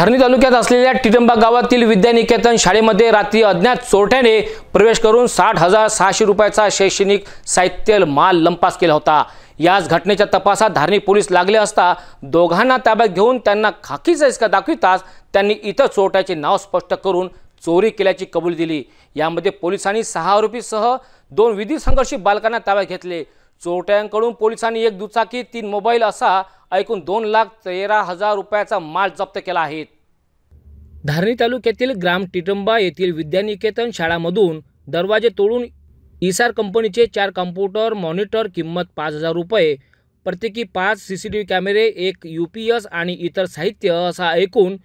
धारणी तालुक्यात असलेल्या टिटंबा गावातील विद्यानिकेतन शाळेमध्ये रात्री अज्ञात चोरट्याने प्रवेश करून साठ हजार सहाशे रुपयाचा शैक्षणिक साहित्य माल लंपास केला होता याच घटनेच्या तपासात धारणी पोलीस लागले असता दोघांना ताब्यात घेऊन त्यांना खाकीचा इसका दाखविताच त्यांनी इतर चोरट्याचे नाव स्पष्ट करून चोरी केल्याची कबुली दिली यामध्ये पोलिसांनी सहा आरोपीसह दोन विधी संघर्षी बालकांना ताब्यात घेतले चोरट्यांकडून पोलिसांनी एक दुचाकी तीन मोबाईल असा ऐकून दोन लाख तेरा हजार रुपयाचा माल जप्त केला आहे धारणी तालुक्यातील ग्राम टिटंबा येथील विद्यानिकेतन शाळामधून दरवाजे तोडून इसार कंपनीचे चार कॉम्प्युटर मॉनिटर किंमत पाच हजार रुपये प्रत्येकी पाच सी सी टी व्ही कॅमेरे एक यू पी एस आणि इतर साहित्य असा ऐकून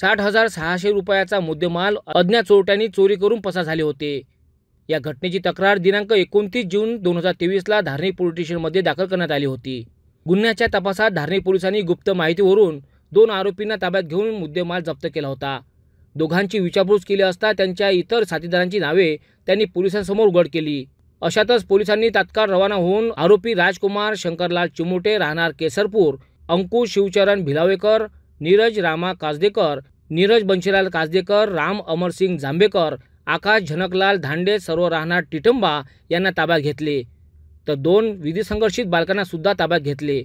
साठ हजार सहाशे रुपयाचा मुद्देमाल अज्ञात चोरट्यांनी चोरी करून पसार झाले होते या घटनेची तक्रार दिनांक एकोणतीस जून दोन हजार तेवीसला धारणी पोलीस स्टेशनमध्ये दाखल करण्यात आली होती गुन्ह्याच्या तपासात धारणी पोलिसांनी गुप्त माहितीवरून दोन आरोपींना ताब्यात घेऊन मुद्देमाल जप्त केला होता दोघांची विचारपूस केली असता त्यांच्या इतर साथीदारांची नावे त्यांनी पोलिसांसमोर उघड केली अशातच पोलिसांनी तात्काळ रवाना होऊन आरोपी राजकुमार शंकरलाल चिमोटे राहणार केसरपूर अंकुश शिवचरण भिलावेकर नीरज रामा काजदेकर नीरज बंशीलाल काजदेकर राम अमरसिंग जांभेकर आकाश झनकलाल धांडे सर्व राहणार टिटंबा यांना ताब्यात घेतले तर दोन विधीसंघर्षित बालकांना सुद्धा ताब्यात घेतले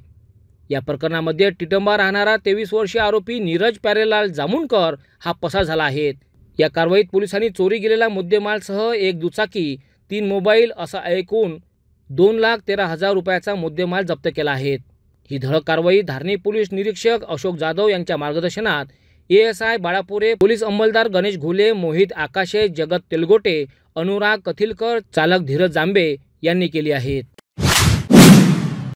या प्रकरणामध्ये टिटंबा राहणारा तेवीस वर्षीय आरोपी नीरज प्यारेलाल जामुनकर हा पसार झाला आहे या कारवाईत पोलिसांनी चोरी गेलेला मुद्देमालसह एक दुचाकी तीन मोबाईल असा ऐकून दोन लाख तेरा हजार रुपयाचा मुद्देमाल जप्त केला आहे ही धडक कारवाई धारणी पोलीस निरीक्षक अशोक जाधव यांच्या मार्गदर्शनात एएसआय बाळापुरे पोलीस अंमलदार गणेश घुले मोहित आकाशे जगत तेलगोटे अनुराग कथिलकर चालक धीरज जांबे यांनी केली आहेत